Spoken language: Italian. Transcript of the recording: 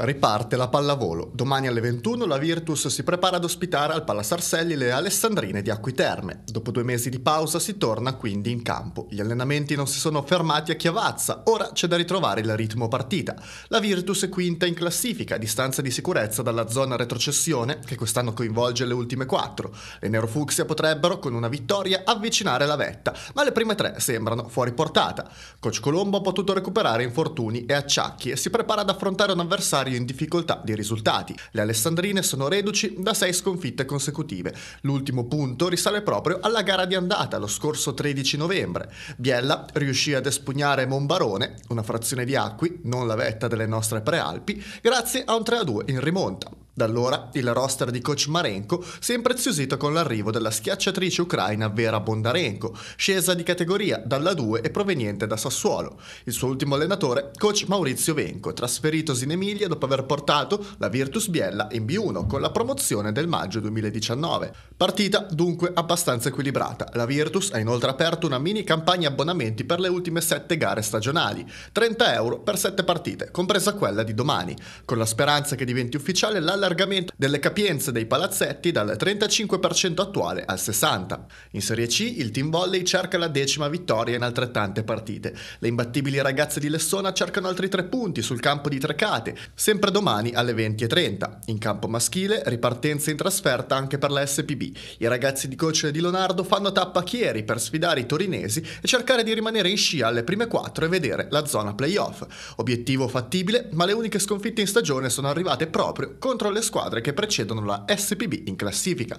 Riparte la pallavolo. Domani alle 21 la Virtus si prepara ad ospitare al Palla Sarselli le Alessandrine di Acquiterme. Dopo due mesi di pausa si torna quindi in campo. Gli allenamenti non si sono fermati a Chiavazza, ora c'è da ritrovare il ritmo partita. La Virtus è quinta in classifica, a distanza di sicurezza dalla zona retrocessione che quest'anno coinvolge le ultime quattro. Le Nerofuxia potrebbero, con una vittoria, avvicinare la vetta, ma le prime tre sembrano fuori portata. Coach Colombo ha potuto recuperare infortuni e acciacchi e si prepara ad affrontare un avversario avversario in difficoltà di risultati. Le alessandrine sono reduci da sei sconfitte consecutive. L'ultimo punto risale proprio alla gara di andata lo scorso 13 novembre. Biella riuscì ad espugnare Monbarone, una frazione di acqui, non la vetta delle nostre prealpi, grazie a un 3-2 in rimonta. Da allora il roster di coach Marenko si è impreziosito con l'arrivo della schiacciatrice ucraina Vera Bondarenko, scesa di categoria dalla 2 e proveniente da Sassuolo. Il suo ultimo allenatore, coach Maurizio Venco, trasferitosi in Emilia dopo aver portato la Virtus Biella in B1 con la promozione del maggio 2019. Partita dunque abbastanza equilibrata. La Virtus ha inoltre aperto una mini campagna abbonamenti per le ultime 7 gare stagionali, 30 euro per 7 partite, compresa quella di domani, con la speranza che diventi ufficiale l'allargamento allargamento delle capienze dei palazzetti dal 35% attuale al 60%. In Serie C il team volley cerca la decima vittoria in altrettante partite. Le imbattibili ragazze di Lessona cercano altri tre punti sul campo di Trecate, sempre domani alle 20.30. In campo maschile ripartenza in trasferta anche per la SPB. I ragazzi di coach di Leonardo fanno tappa a Chieri per sfidare i torinesi e cercare di rimanere in scia alle prime quattro e vedere la zona playoff. Obiettivo fattibile, ma le uniche sconfitte in stagione sono arrivate proprio contro le le squadre che precedono la SPB in classifica.